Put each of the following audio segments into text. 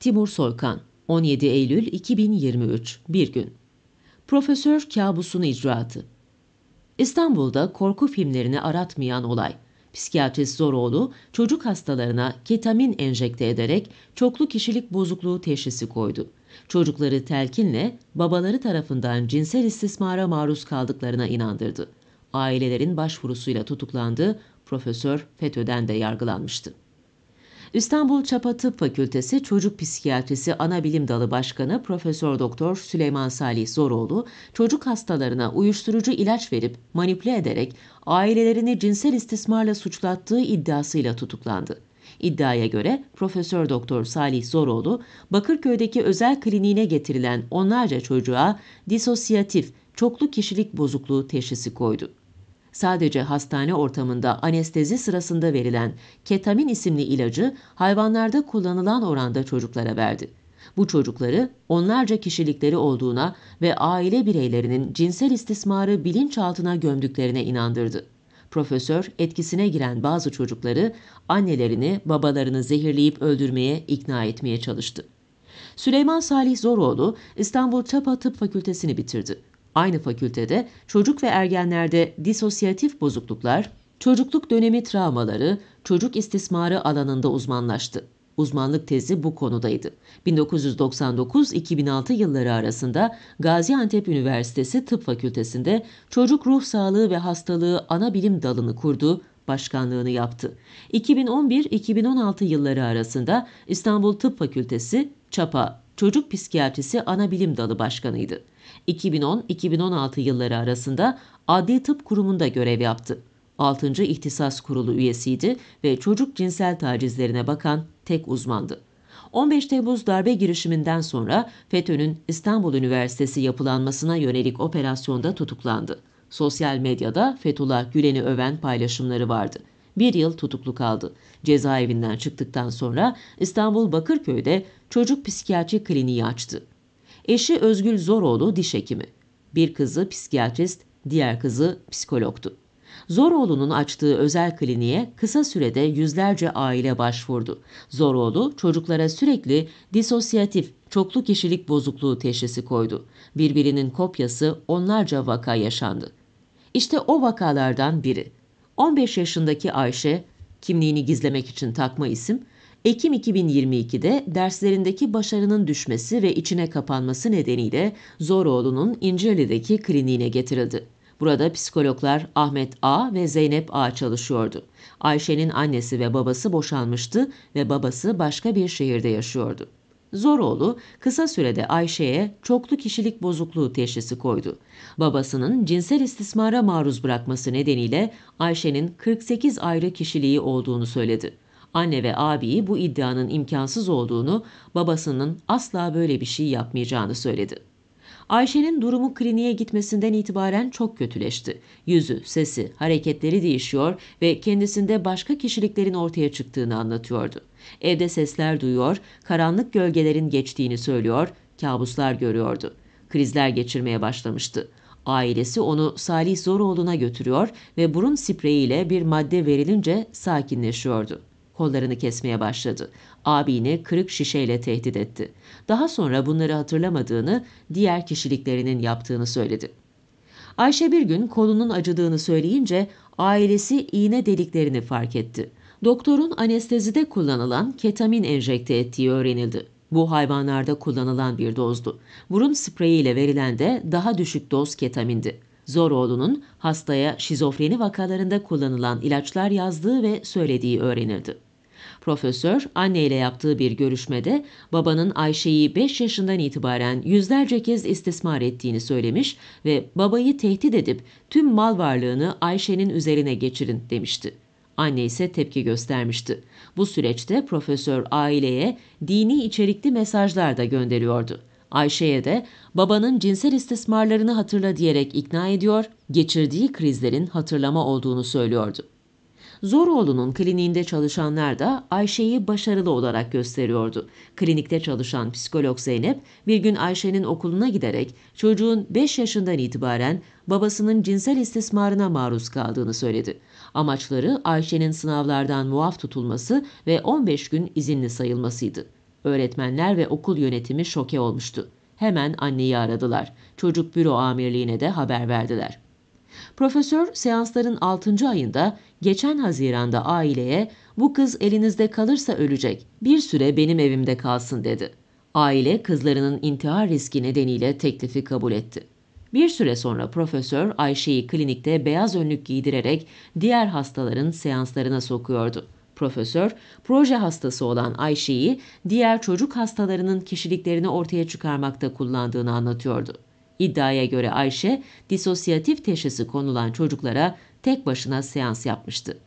Timur Soykan 17 Eylül 2023 Bir gün Profesör Kabusun icraatı İstanbul'da korku filmlerini aratmayan olay. Psikiyatrist Zoroğlu çocuk hastalarına ketamin enjekte ederek çoklu kişilik bozukluğu teşhisi koydu. Çocukları telkinle babaları tarafından cinsel istismara maruz kaldıklarına inandırdı. Ailelerin başvurusuyla tutuklandı, Profesör FETÖ'den de yargılanmıştı. İstanbul Çapa Tıp Fakültesi Çocuk Psikiyatrisi Ana Bilim Dalı Başkanı Profesör Doktor Süleyman Salih Zoroğlu, çocuk hastalarına uyuşturucu ilaç verip manipüle ederek ailelerini cinsel istismarla suçlattığı iddiasıyla tutuklandı. İddiaya göre Profesör Doktor Salih Zoroğlu, Bakırköy'deki özel kliniğine getirilen onlarca çocuğa disosiyatif çoklu kişilik bozukluğu teşhisi koydu. Sadece hastane ortamında anestezi sırasında verilen ketamin isimli ilacı hayvanlarda kullanılan oranda çocuklara verdi. Bu çocukları onlarca kişilikleri olduğuna ve aile bireylerinin cinsel istismarı bilinçaltına gömdüklerine inandırdı. Profesör etkisine giren bazı çocukları annelerini, babalarını zehirleyip öldürmeye ikna etmeye çalıştı. Süleyman Salih Zoroğlu İstanbul Çapa Tıp Fakültesini bitirdi. Aynı fakültede çocuk ve ergenlerde disosyatif bozukluklar, çocukluk dönemi travmaları, çocuk istismarı alanında uzmanlaştı. Uzmanlık tezi bu konudaydı. 1999-2006 yılları arasında Gaziantep Üniversitesi Tıp Fakültesi'nde çocuk ruh sağlığı ve hastalığı ana bilim dalını kurdu, başkanlığını yaptı. 2011-2016 yılları arasında İstanbul Tıp Fakültesi ÇAPA Çocuk Psikiyatrisi Ana Bilim Dalı Başkanıydı. 2010-2016 yılları arasında Adli Tıp Kurumu'nda görev yaptı. 6. İhtisas Kurulu üyesiydi ve çocuk cinsel tacizlerine bakan tek uzmandı. 15 Temmuz darbe girişiminden sonra FETÖ'nün İstanbul Üniversitesi yapılanmasına yönelik operasyonda tutuklandı. Sosyal medyada Fethullah Gülen'i öven paylaşımları vardı. Bir yıl tutuklu kaldı. Cezaevinden çıktıktan sonra İstanbul Bakırköy'de çocuk psikiyatri kliniği açtı. Eşi Özgül Zoroğlu diş hekimi. Bir kızı psikiyatrist, diğer kızı psikologtu. Zoroğlu'nun açtığı özel kliniğe kısa sürede yüzlerce aile başvurdu. Zoroğlu çocuklara sürekli disosyatif, çoklu kişilik bozukluğu teşhisi koydu. Birbirinin kopyası onlarca vaka yaşandı. İşte o vakalardan biri. 15 yaşındaki Ayşe, kimliğini gizlemek için takma isim, Ekim 2022'de derslerindeki başarının düşmesi ve içine kapanması nedeniyle Zoroğlu'nun İncirli'deki kliniğine getirildi. Burada psikologlar Ahmet A ve Zeynep A çalışıyordu. Ayşe'nin annesi ve babası boşanmıştı ve babası başka bir şehirde yaşıyordu. Zoroğlu kısa sürede Ayşe'ye çoklu kişilik bozukluğu teşhisi koydu. Babasının cinsel istismara maruz bırakması nedeniyle Ayşe'nin 48 ayrı kişiliği olduğunu söyledi. Anne ve abiyi bu iddianın imkansız olduğunu, babasının asla böyle bir şey yapmayacağını söyledi. Ayşe'nin durumu kliniğe gitmesinden itibaren çok kötüleşti. Yüzü, sesi, hareketleri değişiyor ve kendisinde başka kişiliklerin ortaya çıktığını anlatıyordu. Evde sesler duyuyor, karanlık gölgelerin geçtiğini söylüyor, kabuslar görüyordu. Krizler geçirmeye başlamıştı. Ailesi onu Salih Zoroğlu'na götürüyor ve burun spreyiyle bir madde verilince sakinleşiyordu kollarını kesmeye başladı. Abini kırık şişeyle tehdit etti. Daha sonra bunları hatırlamadığını, diğer kişiliklerinin yaptığını söyledi. Ayşe bir gün kolunun acıdığını söyleyince ailesi iğne deliklerini fark etti. Doktorun anestezide kullanılan ketamin enjekte ettiği öğrenildi. Bu hayvanlarda kullanılan bir dozdu. Burun spreyi ile verilen de daha düşük doz ketamindi. Zoroğlu'nun hastaya şizofreni vakalarında kullanılan ilaçlar yazdığı ve söylediği öğrenildi. Profesör anneyle yaptığı bir görüşmede babanın Ayşe'yi 5 yaşından itibaren yüzlerce kez istismar ettiğini söylemiş ve babayı tehdit edip tüm mal varlığını Ayşe'nin üzerine geçirin demişti. Anne ise tepki göstermişti. Bu süreçte profesör aileye dini içerikli mesajlar da gönderiyordu. Ayşe'ye de babanın cinsel istismarlarını hatırla diyerek ikna ediyor, geçirdiği krizlerin hatırlama olduğunu söylüyordu. Zoroğlu'nun kliniğinde çalışanlar da Ayşe'yi başarılı olarak gösteriyordu. Klinikte çalışan psikolog Zeynep bir gün Ayşe'nin okuluna giderek çocuğun 5 yaşından itibaren babasının cinsel istismarına maruz kaldığını söyledi. Amaçları Ayşe'nin sınavlardan muaf tutulması ve 15 gün izinli sayılmasıydı. Öğretmenler ve okul yönetimi şoke olmuştu. Hemen anneyi aradılar. Çocuk büro amirliğine de haber verdiler. Profesör seansların 6. ayında geçen Haziran'da aileye bu kız elinizde kalırsa ölecek bir süre benim evimde kalsın dedi. Aile kızlarının intihar riski nedeniyle teklifi kabul etti. Bir süre sonra profesör Ayşe'yi klinikte beyaz önlük giydirerek diğer hastaların seanslarına sokuyordu. Profesör, proje hastası olan Ayşe'yi diğer çocuk hastalarının kişiliklerini ortaya çıkarmakta kullandığını anlatıyordu. İddiaya göre Ayşe, disosyatif teşhisi konulan çocuklara tek başına seans yapmıştı.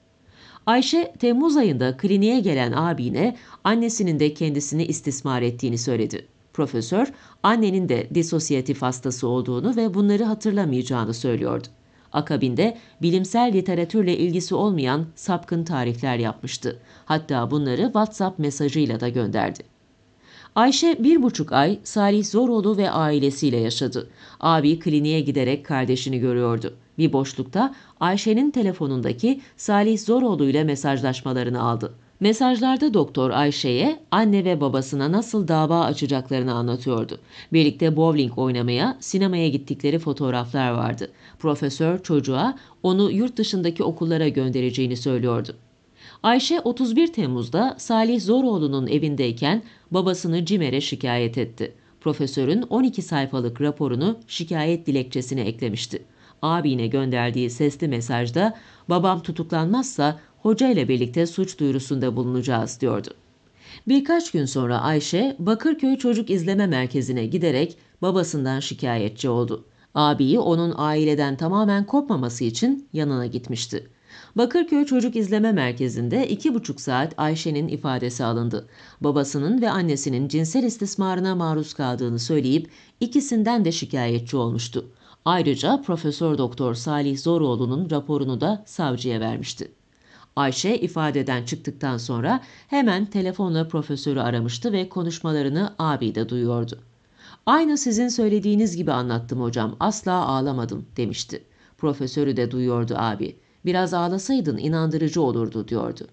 Ayşe, Temmuz ayında kliniğe gelen abine annesinin de kendisini istismar ettiğini söyledi. Profesör, annenin de disosyatif hastası olduğunu ve bunları hatırlamayacağını söylüyordu. Akabinde bilimsel literatürle ilgisi olmayan sapkın tarifler yapmıştı. Hatta bunları WhatsApp mesajıyla da gönderdi. Ayşe bir buçuk ay Salih Zoroğlu ve ailesiyle yaşadı. Abi kliniğe giderek kardeşini görüyordu. Bir boşlukta Ayşe'nin telefonundaki Salih Zoroğlu ile mesajlaşmalarını aldı. Mesajlarda doktor Ayşe'ye anne ve babasına nasıl dava açacaklarını anlatıyordu. Birlikte bowling oynamaya, sinemaya gittikleri fotoğraflar vardı. Profesör çocuğa onu yurt dışındaki okullara göndereceğini söylüyordu. Ayşe 31 Temmuz'da Salih Zoroğlu'nun evindeyken babasını CİMER'e şikayet etti. Profesörün 12 sayfalık raporunu şikayet dilekçesine eklemişti. Abine gönderdiği sesli mesajda babam tutuklanmazsa hoca ile birlikte suç duyurusunda bulunacağız diyordu. Birkaç gün sonra Ayşe Bakırköy Çocuk İzleme Merkezi'ne giderek babasından şikayetçi oldu. Abiyi onun aileden tamamen kopmaması için yanına gitmişti. Bakırköy Çocuk İzleme Merkezi'nde 2,5 saat Ayşe'nin ifadesi alındı. Babasının ve annesinin cinsel istismarına maruz kaldığını söyleyip ikisinden de şikayetçi olmuştu. Ayrıca Profesör Doktor Salih Zoroğlu'nun raporunu da savcıya vermişti. Ayşe ifadeden çıktıktan sonra hemen telefonla profesörü aramıştı ve konuşmalarını abi de duyuyordu. Aynı sizin söylediğiniz gibi anlattım hocam asla ağlamadım demişti. Profesörü de duyuyordu abi. Biraz ağlasaydın inandırıcı olurdu diyordu.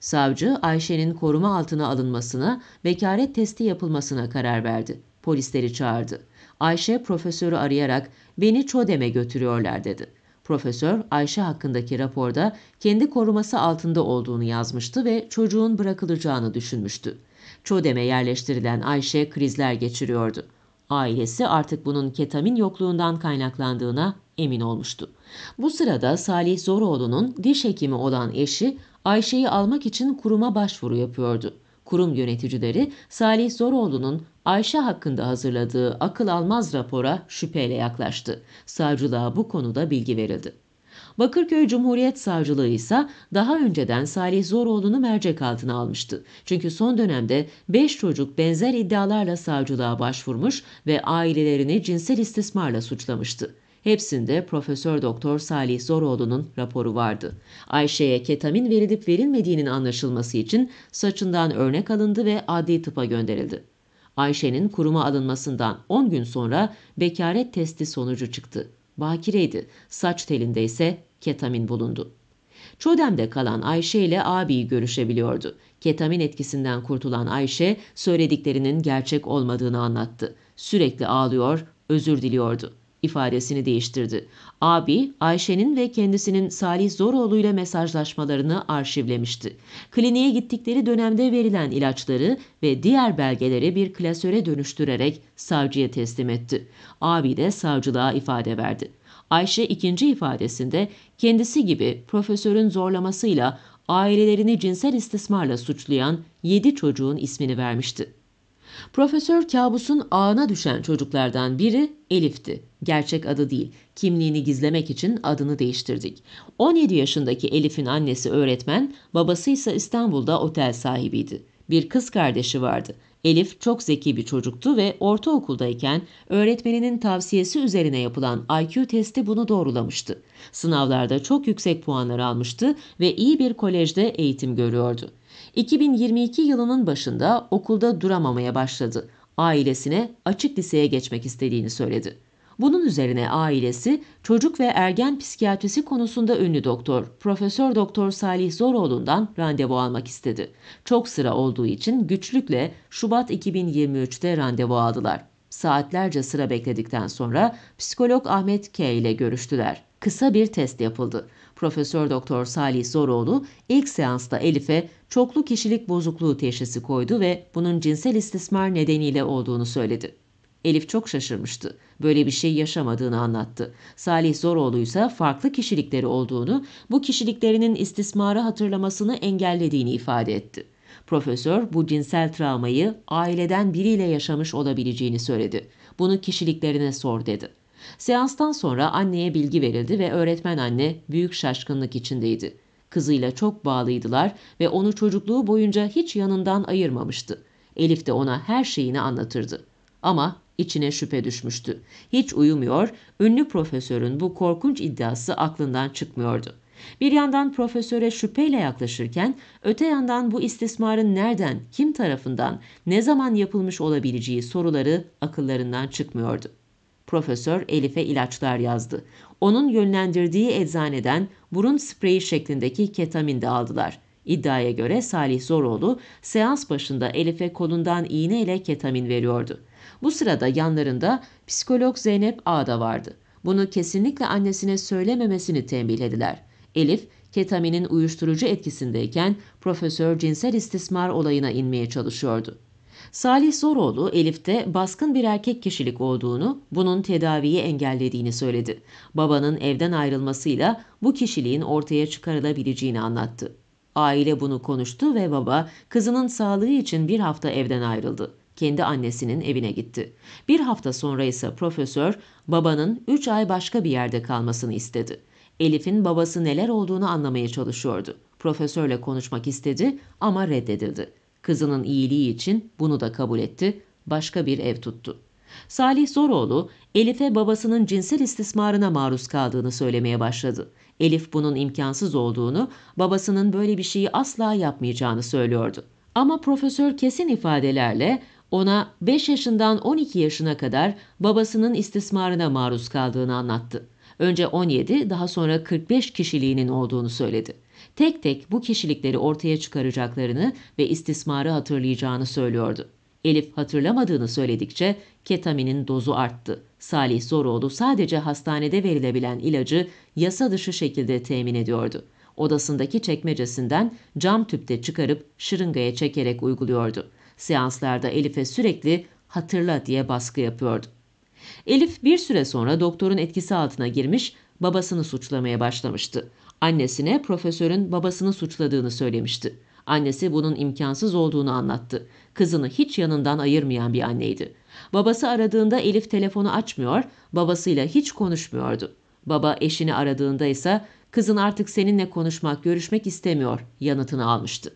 Savcı Ayşe'nin koruma altına alınmasına, vekalet testi yapılmasına karar verdi. Polisleri çağırdı. Ayşe profesörü arayarak beni Çodem'e götürüyorlar dedi. Profesör Ayşe hakkındaki raporda kendi koruması altında olduğunu yazmıştı ve çocuğun bırakılacağını düşünmüştü. Çodem'e yerleştirilen Ayşe krizler geçiriyordu. Ailesi artık bunun ketamin yokluğundan kaynaklandığına emin olmuştu. Bu sırada Salih Zoroğlu'nun diş hekimi olan eşi Ayşe'yi almak için kuruma başvuru yapıyordu. Kurum yöneticileri Salih Zoroğlu'nun Ayşe hakkında hazırladığı akıl almaz rapora şüpheyle yaklaştı. Savcılığa bu konuda bilgi verildi. Bakırköy Cumhuriyet Savcılığı ise daha önceden Salih Zoroğlu'nu mercek altına almıştı. Çünkü son dönemde 5 çocuk benzer iddialarla savcılığa başvurmuş ve ailelerini cinsel istismarla suçlamıştı. Hepsinde Profesör Doktor Salih Zoroğlu'nun raporu vardı. Ayşe'ye ketamin verilip verilmediğinin anlaşılması için saçından örnek alındı ve adli tıpa gönderildi. Ayşe'nin kuruma alınmasından 10 gün sonra bekaret testi sonucu çıktı. Bakireydi. Saç telinde ise ketamin bulundu. Çödemde kalan Ayşe ile abiyi görüşebiliyordu. Ketamin etkisinden kurtulan Ayşe söylediklerinin gerçek olmadığını anlattı. Sürekli ağlıyor, özür diliyordu ifadesini değiştirdi. Abi, Ayşe'nin ve kendisinin Salih Zoroğlu ile mesajlaşmalarını arşivlemişti. Kliniğe gittikleri dönemde verilen ilaçları ve diğer belgeleri bir klasöre dönüştürerek savcıya teslim etti. Abi de savcılığa ifade verdi. Ayşe ikinci ifadesinde kendisi gibi profesörün zorlamasıyla ailelerini cinsel istismarla suçlayan 7 çocuğun ismini vermişti. Profesör kabusun ağına düşen çocuklardan biri Elif'ti. Gerçek adı değil, kimliğini gizlemek için adını değiştirdik. 17 yaşındaki Elif'in annesi öğretmen, babası ise İstanbul'da otel sahibiydi. Bir kız kardeşi vardı. Elif çok zeki bir çocuktu ve ortaokuldayken öğretmeninin tavsiyesi üzerine yapılan IQ testi bunu doğrulamıştı. Sınavlarda çok yüksek puanlar almıştı ve iyi bir kolejde eğitim görüyordu. 2022 yılının başında okulda duramamaya başladı. Ailesine açık liseye geçmek istediğini söyledi. Bunun üzerine ailesi çocuk ve ergen psikiyatrisi konusunda ünlü doktor Profesör Doktor Salih Zoroğlu'ndan randevu almak istedi. Çok sıra olduğu için güçlükle Şubat 2023'te randevu aldılar. Saatlerce sıra bekledikten sonra psikolog Ahmet K ile görüştüler. Kısa bir test yapıldı. Profesör Doktor Salih Zoroğlu ilk seansta Elif'e çoklu kişilik bozukluğu teşhisi koydu ve bunun cinsel istismar nedeniyle olduğunu söyledi. Elif çok şaşırmıştı. Böyle bir şey yaşamadığını anlattı. Salih Zoroğlu ise farklı kişilikleri olduğunu, bu kişiliklerinin istismara hatırlamasını engellediğini ifade etti. Profesör bu cinsel travmayı aileden biriyle yaşamış olabileceğini söyledi. Bunu kişiliklerine sor dedi. Seanstan sonra anneye bilgi verildi ve öğretmen anne büyük şaşkınlık içindeydi. Kızıyla çok bağlıydılar ve onu çocukluğu boyunca hiç yanından ayırmamıştı. Elif de ona her şeyini anlatırdı. Ama İçine şüphe düşmüştü. Hiç uyumuyor, ünlü profesörün bu korkunç iddiası aklından çıkmıyordu. Bir yandan profesöre şüpheyle yaklaşırken öte yandan bu istismarın nereden, kim tarafından, ne zaman yapılmış olabileceği soruları akıllarından çıkmıyordu. Profesör Elif'e ilaçlar yazdı. Onun yönlendirdiği eczaneden burun spreyi şeklindeki ketamin de aldılar. İddiaya göre Salih Zoroğlu seans başında Elif'e kolundan iğne ile ketamin veriyordu. Bu sırada yanlarında psikolog Zeynep A da vardı. Bunu kesinlikle annesine söylememesini tembihlediler. Elif, ketaminin uyuşturucu etkisindeyken profesör cinsel istismar olayına inmeye çalışıyordu. Salih Zoroğlu Elif'te baskın bir erkek kişilik olduğunu, bunun tedaviyi engellediğini söyledi. Babanın evden ayrılmasıyla bu kişiliğin ortaya çıkarılabileceğini anlattı. Aile bunu konuştu ve baba kızının sağlığı için bir hafta evden ayrıldı kendi annesinin evine gitti. Bir hafta sonra ise profesör babanın 3 ay başka bir yerde kalmasını istedi. Elif'in babası neler olduğunu anlamaya çalışıyordu. Profesörle konuşmak istedi ama reddedildi. Kızının iyiliği için bunu da kabul etti, başka bir ev tuttu. Salih Zoroğlu, Elif'e babasının cinsel istismarına maruz kaldığını söylemeye başladı. Elif bunun imkansız olduğunu, babasının böyle bir şeyi asla yapmayacağını söylüyordu. Ama profesör kesin ifadelerle ona 5 yaşından 12 yaşına kadar babasının istismarına maruz kaldığını anlattı. Önce 17, daha sonra 45 kişiliğinin olduğunu söyledi. Tek tek bu kişilikleri ortaya çıkaracaklarını ve istismarı hatırlayacağını söylüyordu. Elif hatırlamadığını söyledikçe ketaminin dozu arttı. Salih Zoroğlu sadece hastanede verilebilen ilacı yasa dışı şekilde temin ediyordu. Odasındaki çekmecesinden cam tüpte çıkarıp şırıngaya çekerek uyguluyordu. Seanslarda Elif'e sürekli hatırla diye baskı yapıyordu. Elif bir süre sonra doktorun etkisi altına girmiş, babasını suçlamaya başlamıştı. Annesine profesörün babasını suçladığını söylemişti. Annesi bunun imkansız olduğunu anlattı. Kızını hiç yanından ayırmayan bir anneydi. Babası aradığında Elif telefonu açmıyor, babasıyla hiç konuşmuyordu. Baba eşini aradığında ise kızın artık seninle konuşmak, görüşmek istemiyor yanıtını almıştı.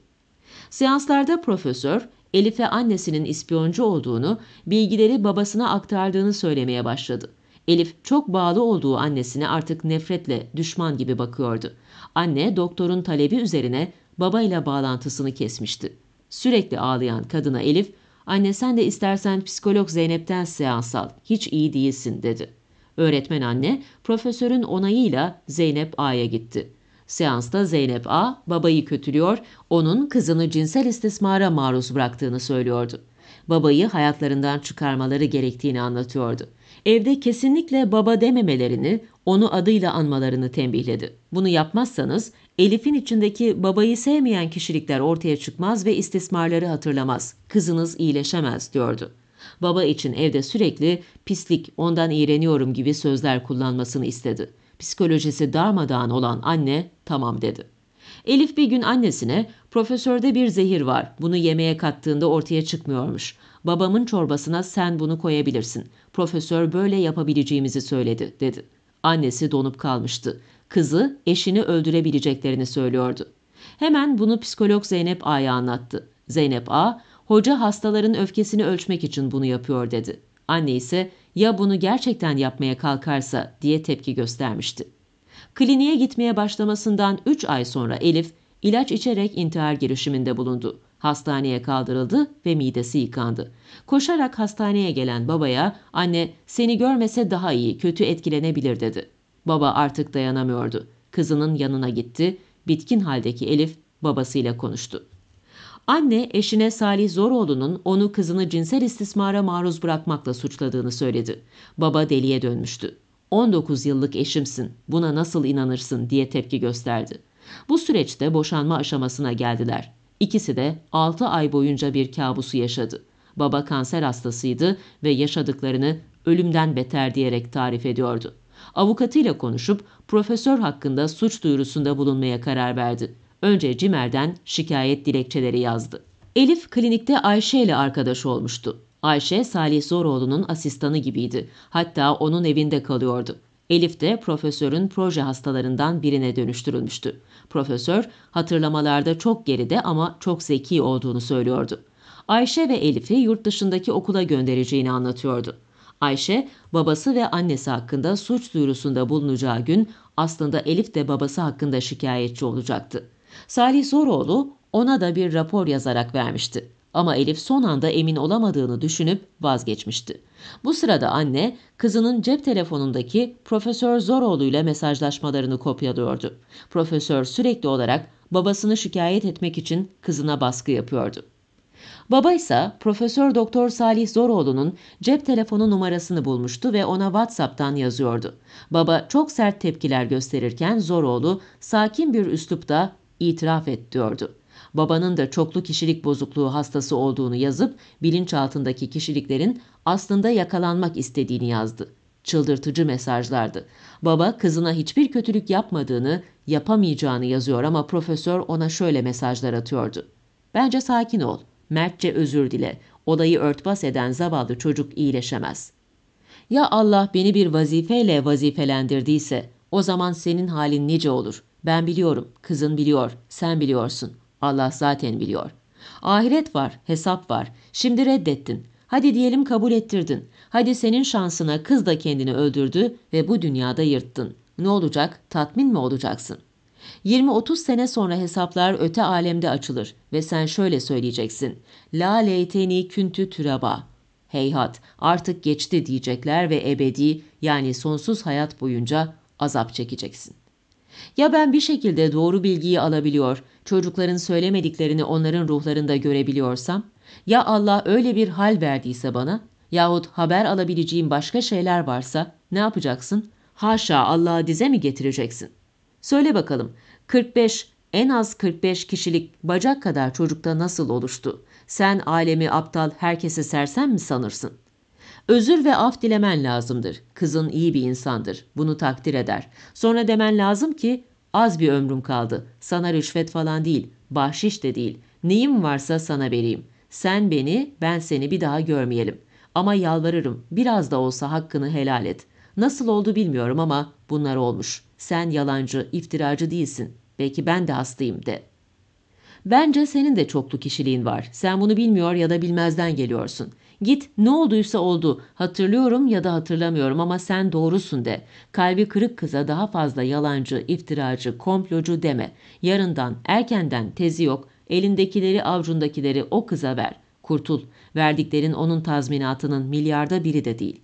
Seanslarda profesör Elif'e annesinin ispiyoncu olduğunu, bilgileri babasına aktardığını söylemeye başladı. Elif çok bağlı olduğu annesine artık nefretle düşman gibi bakıyordu. Anne doktorun talebi üzerine babayla bağlantısını kesmişti. Sürekli ağlayan kadına Elif, anne sen de istersen psikolog Zeynep'ten seans al, hiç iyi değilsin dedi. Öğretmen anne, profesörün onayıyla Zeynep A'ya gitti. Seansta Zeynep A. babayı kötülüyor, onun kızını cinsel istismara maruz bıraktığını söylüyordu. Babayı hayatlarından çıkarmaları gerektiğini anlatıyordu. Evde kesinlikle baba dememelerini, onu adıyla anmalarını tembihledi. Bunu yapmazsanız Elif'in içindeki babayı sevmeyen kişilikler ortaya çıkmaz ve istismarları hatırlamaz, kızınız iyileşemez diyordu. Baba için evde sürekli pislik, ondan iğreniyorum gibi sözler kullanmasını istedi. Psikolojisi darmadağın olan anne tamam dedi. Elif bir gün annesine profesörde bir zehir var bunu yemeğe kattığında ortaya çıkmıyormuş. Babamın çorbasına sen bunu koyabilirsin. Profesör böyle yapabileceğimizi söyledi dedi. Annesi donup kalmıştı. Kızı eşini öldürebileceklerini söylüyordu. Hemen bunu psikolog Zeynep A'ya anlattı. Zeynep A, hoca hastaların öfkesini ölçmek için bunu yapıyor dedi. Anne ise ya bunu gerçekten yapmaya kalkarsa diye tepki göstermişti. Kliniğe gitmeye başlamasından 3 ay sonra Elif ilaç içerek intihar girişiminde bulundu. Hastaneye kaldırıldı ve midesi yıkandı. Koşarak hastaneye gelen babaya anne seni görmese daha iyi kötü etkilenebilir dedi. Baba artık dayanamıyordu. Kızının yanına gitti. Bitkin haldeki Elif babasıyla konuştu. Anne eşine Salih Zoroğlu'nun onu kızını cinsel istismara maruz bırakmakla suçladığını söyledi. Baba deliye dönmüştü. 19 yıllık eşimsin, buna nasıl inanırsın diye tepki gösterdi. Bu süreçte boşanma aşamasına geldiler. İkisi de 6 ay boyunca bir kabusu yaşadı. Baba kanser hastasıydı ve yaşadıklarını ölümden beter diyerek tarif ediyordu. Avukatıyla konuşup profesör hakkında suç duyurusunda bulunmaya karar verdi önce Cimerden şikayet dilekçeleri yazdı. Elif klinikte Ayşe ile arkadaş olmuştu. Ayşe Salih Zoroğlu'nun asistanı gibiydi. Hatta onun evinde kalıyordu. Elif de profesörün proje hastalarından birine dönüştürülmüştü. Profesör hatırlamalarda çok geride ama çok zeki olduğunu söylüyordu. Ayşe ve Elif'i yurt dışındaki okula göndereceğini anlatıyordu. Ayşe, babası ve annesi hakkında suç duyurusunda bulunacağı gün aslında Elif de babası hakkında şikayetçi olacaktı. Salih Zoroğlu ona da bir rapor yazarak vermişti. Ama Elif son anda emin olamadığını düşünüp vazgeçmişti. Bu sırada anne kızının cep telefonundaki Profesör Zoroğlu ile mesajlaşmalarını kopyalıyordu. Profesör sürekli olarak babasını şikayet etmek için kızına baskı yapıyordu. Baba ise Profesör Doktor Salih Zoroğlu'nun cep telefonu numarasını bulmuştu ve ona WhatsApp'tan yazıyordu. Baba çok sert tepkiler gösterirken Zoroğlu sakin bir üslupta itiraf et diyordu. Babanın da çoklu kişilik bozukluğu hastası olduğunu yazıp bilinçaltındaki kişiliklerin aslında yakalanmak istediğini yazdı. Çıldırtıcı mesajlardı. Baba kızına hiçbir kötülük yapmadığını, yapamayacağını yazıyor ama profesör ona şöyle mesajlar atıyordu. Bence sakin ol, mertçe özür dile. Olayı örtbas eden zavallı çocuk iyileşemez. Ya Allah beni bir vazifeyle vazifelendirdiyse o zaman senin halin nice olur. Ben biliyorum, kızın biliyor, sen biliyorsun. Allah zaten biliyor. Ahiret var, hesap var. Şimdi reddettin. Hadi diyelim kabul ettirdin. Hadi senin şansına kız da kendini öldürdü ve bu dünyada yırttın. Ne olacak? Tatmin mi olacaksın? 20-30 sene sonra hesaplar öte alemde açılır ve sen şöyle söyleyeceksin. La leyteni küntü türeba. Heyhat artık geçti diyecekler ve ebedi yani sonsuz hayat boyunca azap çekeceksin. Ya ben bir şekilde doğru bilgiyi alabiliyor, çocukların söylemediklerini onların ruhlarında görebiliyorsam, ya Allah öyle bir hal verdiyse bana yahut haber alabileceğim başka şeyler varsa ne yapacaksın? Haşa Allah'a dize mi getireceksin? Söyle bakalım 45 en az 45 kişilik bacak kadar çocukta nasıl oluştu? Sen alemi aptal herkese sersen mi sanırsın? Özür ve af dilemen lazımdır. Kızın iyi bir insandır. Bunu takdir eder. Sonra demen lazım ki az bir ömrüm kaldı. Sana rüşvet falan değil, bahşiş de değil. Neyim varsa sana vereyim. Sen beni, ben seni bir daha görmeyelim. Ama yalvarırım biraz da olsa hakkını helal et. Nasıl oldu bilmiyorum ama bunlar olmuş. Sen yalancı, iftiracı değilsin. Belki ben de hastayım de.'' Bence senin de çoklu kişiliğin var. Sen bunu bilmiyor ya da bilmezden geliyorsun. Git ne olduysa oldu. Hatırlıyorum ya da hatırlamıyorum ama sen doğrusun de. Kalbi kırık kıza daha fazla yalancı, iftiracı, komplocu deme. Yarından, erkenden tezi yok. Elindekileri, avcundakileri o kıza ver. Kurtul. Verdiklerin onun tazminatının milyarda biri de değil.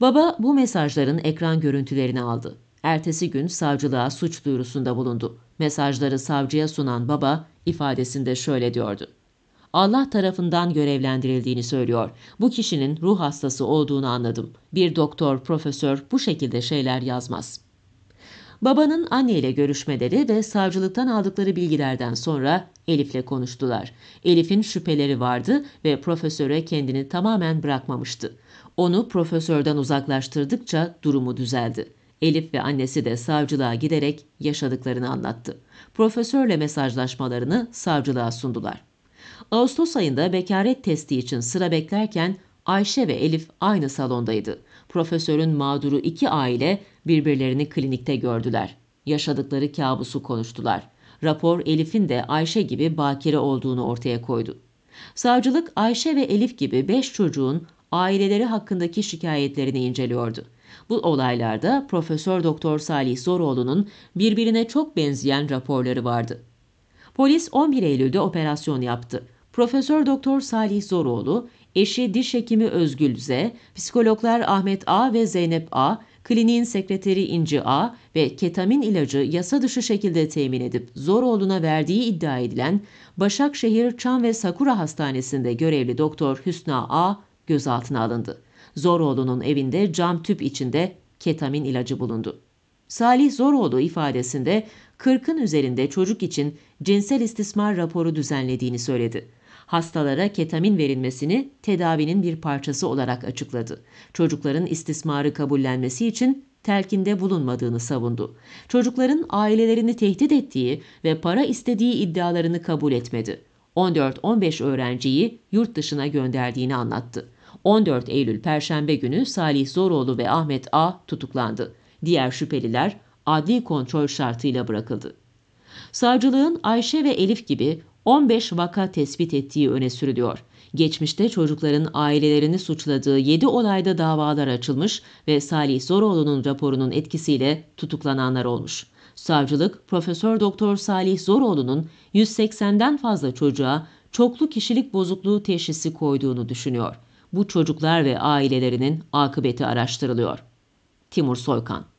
Baba bu mesajların ekran görüntülerini aldı. Ertesi gün savcılığa suç duyurusunda bulundu. Mesajları savcıya sunan baba ifadesinde şöyle diyordu. Allah tarafından görevlendirildiğini söylüyor. Bu kişinin ruh hastası olduğunu anladım. Bir doktor, profesör bu şekilde şeyler yazmaz. Babanın anneyle görüşmeleri ve savcılıktan aldıkları bilgilerden sonra Elif'le konuştular. Elif'in şüpheleri vardı ve profesöre kendini tamamen bırakmamıştı. Onu profesörden uzaklaştırdıkça durumu düzeldi. Elif ve annesi de savcılığa giderek yaşadıklarını anlattı. Profesörle mesajlaşmalarını savcılığa sundular. Ağustos ayında bekaret testi için sıra beklerken Ayşe ve Elif aynı salondaydı. Profesörün mağduru iki aile birbirlerini klinikte gördüler. Yaşadıkları kabusu konuştular. Rapor Elif'in de Ayşe gibi bakire olduğunu ortaya koydu. Savcılık Ayşe ve Elif gibi beş çocuğun aileleri hakkındaki şikayetlerini inceliyordu. Bu olaylarda Profesör Doktor Salih Zoroğlu'nun birbirine çok benzeyen raporları vardı. Polis 11 Eylül'de operasyon yaptı. Profesör Doktor Salih Zoroğlu, eşi diş hekimi Özgül Z, psikologlar Ahmet A ve Zeynep A, kliniğin sekreteri İnci A ve ketamin ilacı yasa dışı şekilde temin edip Zoroğlu'na verdiği iddia edilen Başakşehir Çam ve Sakura Hastanesi'nde görevli doktor Hüsna A gözaltına alındı. Zoroğlu'nun evinde cam tüp içinde ketamin ilacı bulundu. Salih Zoroğlu ifadesinde 40'ın üzerinde çocuk için cinsel istismar raporu düzenlediğini söyledi. Hastalara ketamin verilmesini tedavinin bir parçası olarak açıkladı. Çocukların istismarı kabullenmesi için telkinde bulunmadığını savundu. Çocukların ailelerini tehdit ettiği ve para istediği iddialarını kabul etmedi. 14-15 öğrenciyi yurt dışına gönderdiğini anlattı. 14 Eylül Perşembe günü Salih Zoroğlu ve Ahmet A tutuklandı. Diğer şüpheliler adli kontrol şartıyla bırakıldı. Savcılığın Ayşe ve Elif gibi 15 vaka tespit ettiği öne sürülüyor. Geçmişte çocukların ailelerini suçladığı 7 olayda davalar açılmış ve Salih Zoroğlu'nun raporunun etkisiyle tutuklananlar olmuş. Savcılık Profesör Doktor Salih Zoroğlu'nun 180'den fazla çocuğa çoklu kişilik bozukluğu teşhisi koyduğunu düşünüyor bu çocuklar ve ailelerinin akıbeti araştırılıyor. Timur Soykan